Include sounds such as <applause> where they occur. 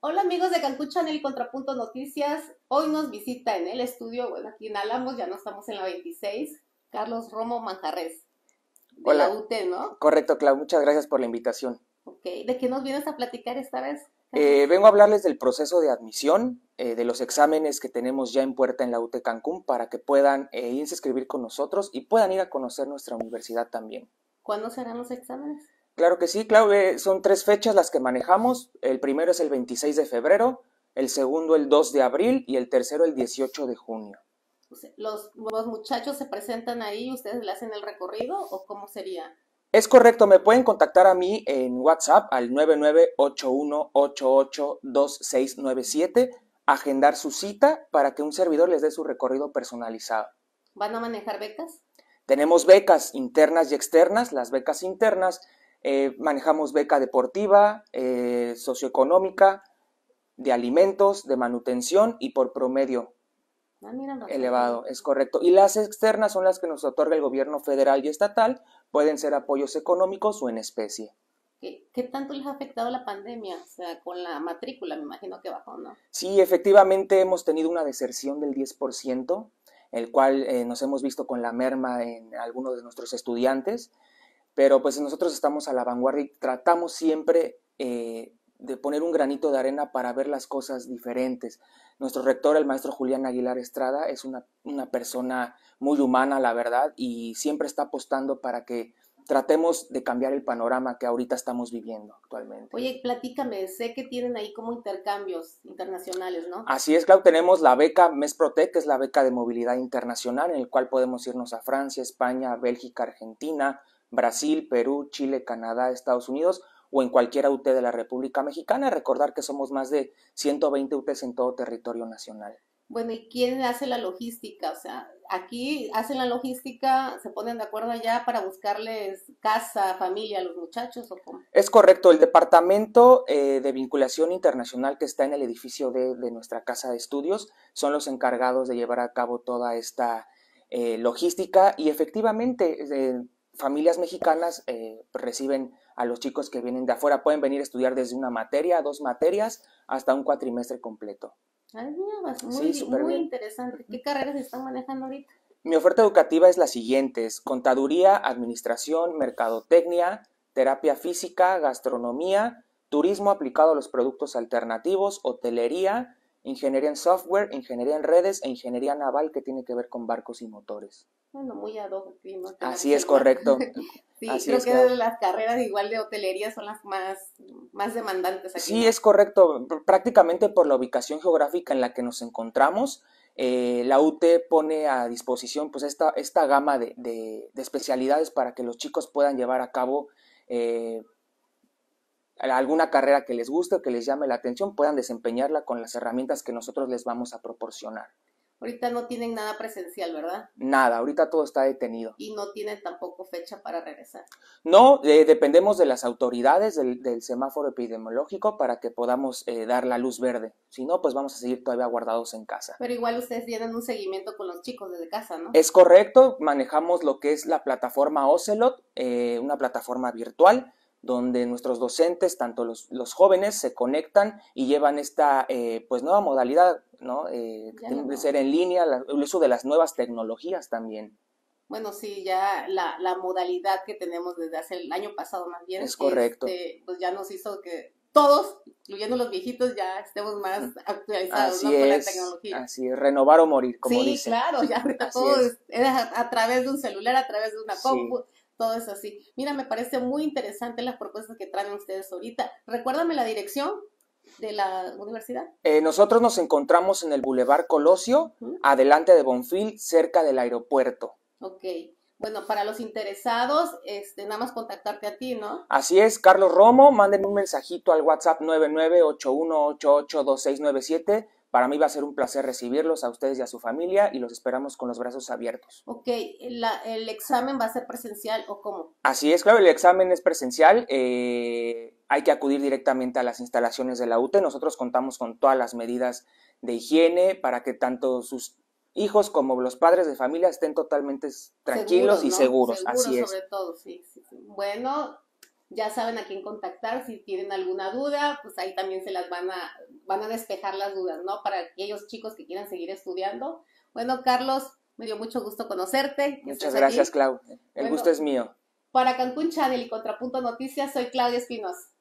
Hola amigos de Cancún Channel y Contrapunto Noticias. Hoy nos visita en el estudio, bueno, aquí en Alamos ya no estamos en la 26, Carlos Romo Manjarres. De la UT, ¿no? Correcto, Clau, muchas gracias por la invitación. Ok, ¿de qué nos vienes a platicar esta vez? Eh, vengo a hablarles del proceso de admisión, eh, de los exámenes que tenemos ya en puerta en la UT Cancún para que puedan eh, irse a escribir con nosotros y puedan ir a conocer nuestra universidad también. ¿Cuándo serán los exámenes? Claro que sí, claro, eh, son tres fechas las que manejamos. El primero es el 26 de febrero, el segundo el 2 de abril y el tercero el 18 de junio. ¿Los, los muchachos se presentan ahí, ustedes le hacen el recorrido o cómo sería? Es correcto, me pueden contactar a mí en WhatsApp al 9981882697, agendar su cita para que un servidor les dé su recorrido personalizado. ¿Van a manejar becas? Tenemos becas internas y externas. Las becas internas eh, manejamos beca deportiva, eh, socioeconómica, de alimentos, de manutención y por promedio ah, elevado, es correcto. Y las externas son las que nos otorga el gobierno federal y estatal, pueden ser apoyos económicos o en especie. ¿Qué, tanto les ha afectado la pandemia? con la matrícula me imagino que bajó, ¿no? Sí, efectivamente hemos tenido una deserción del 10%, el cual eh, nos hemos visto con la merma en algunos de nuestros estudiantes. Pero pues nosotros estamos a la vanguardia y tratamos siempre eh, de poner un granito de arena para ver las cosas diferentes. Nuestro rector, el maestro Julián Aguilar Estrada, es una, una persona muy humana, la verdad, y siempre está apostando para que tratemos de cambiar el panorama que ahorita estamos viviendo actualmente. Oye, platícame, sé que tienen ahí como intercambios internacionales, ¿no? Así es, claro, tenemos la beca MESPROTEC, que es la beca de movilidad internacional, en el cual podemos irnos a Francia, España, Bélgica, Argentina, Brasil, Perú, Chile, Canadá, Estados Unidos o en cualquier UT de la República Mexicana. Recordar que somos más de 120 UTs en todo territorio nacional. Bueno, ¿y quién hace la logística? O sea, aquí hacen la logística, se ponen de acuerdo ya para buscarles casa, familia a los muchachos o cómo? Es correcto, el departamento eh, de vinculación internacional que está en el edificio de, de, nuestra casa de estudios son los encargados de llevar a cabo toda esta eh, logística y efectivamente eh, familias mexicanas eh, reciben a los chicos que vienen de afuera. Pueden venir a estudiar desde una materia, dos materias, hasta un cuatrimestre completo. Ay, ah, muy, muy interesante. ¿Qué carreras están manejando ahorita? Mi oferta educativa es la siguiente: contaduría, administración, mercadotecnia, terapia física, gastronomía, turismo aplicado a los productos alternativos, hotelería, ingeniería en software, ingeniería en redes e ingeniería naval que tiene que ver con barcos y motores. Bueno, muy ad hoc. Así es correcto. <laughs> sí, creo que las carreras igual de hotelería son las más, más demandantes aquí. Sí, es correcto. Prácticamente por la ubicación geográfica en la que nos encontramos, eh, la UT pone a disposición pues esta, esta gama de, especialidades para que los chicos puedan llevar a cabo eh, alguna carrera que les guste o que les llame la atención, puedan desempeñarla con las herramientas que nosotros les vamos a proporcionar. Ahorita no tienen nada presencial, ¿verdad? Nada, ahorita todo está detenido. Y no tienen tampoco fecha para regresar. No, eh, dependemos de las autoridades del, semáforo epidemiológico para que podamos eh, dar la luz verde. Si no, pues vamos a seguir todavía guardados en casa. Pero igual ustedes tienen un seguimiento con los chicos desde casa, ¿no? Es correcto, manejamos lo que es la plataforma Ocelot, eh, una plataforma virtual donde nuestros docentes, tanto los, los jóvenes, se conectan y llevan esta eh, pues nueva modalidad, ¿no? Eh, que ser en línea, el uso de las nuevas tecnologías también. Bueno, sí, ya la, modalidad que tenemos desde hace el año pasado más bien. Es correcto. Este, pues ya nos hizo que todos, incluyendo los viejitos, ya estemos más mm. actualizados con la tecnología. Así es, renovar o morir, como Sí, claro, ya <laughs> todo a, través de un celular, a través de una computadora, todo es así. Mira, me parece muy interesante las propuestas que traen ustedes ahorita. Recuérdame la dirección de la universidad. Eh, nosotros nos encontramos en el Boulevard Colosio, adelante de Bonfil, cerca del aeropuerto. Ok. Bueno, para los interesados, este, nada más contactarte a ti, ¿no? Así es, Carlos Romo, mándenme un mensajito al WhatsApp 9981882697 para mí va a ser un placer recibirlos a ustedes y a su familia y los esperamos con los brazos abiertos. Ok, ¿el examen va a ser presencial o cómo? Así es, claro, el examen es presencial. Eh, hay que acudir directamente a las instalaciones de la UTE. Nosotros contamos con todas las medidas de higiene para que tanto sus hijos como los padres de familia estén totalmente tranquilos y seguros. Así es. Sobre todo, sí. Bueno, ya saben a quién contactar. Si tienen alguna duda, pues ahí también se las van a, van a despejar las dudas, ¿no? Para aquellos chicos que quieran seguir estudiando. Bueno, Carlos, me dio mucho gusto conocerte. Muchas gracias, aquí. Clau. El gusto es mío. Para Cancún Channel y Contrapunto Noticias, soy Claudia Espinosa.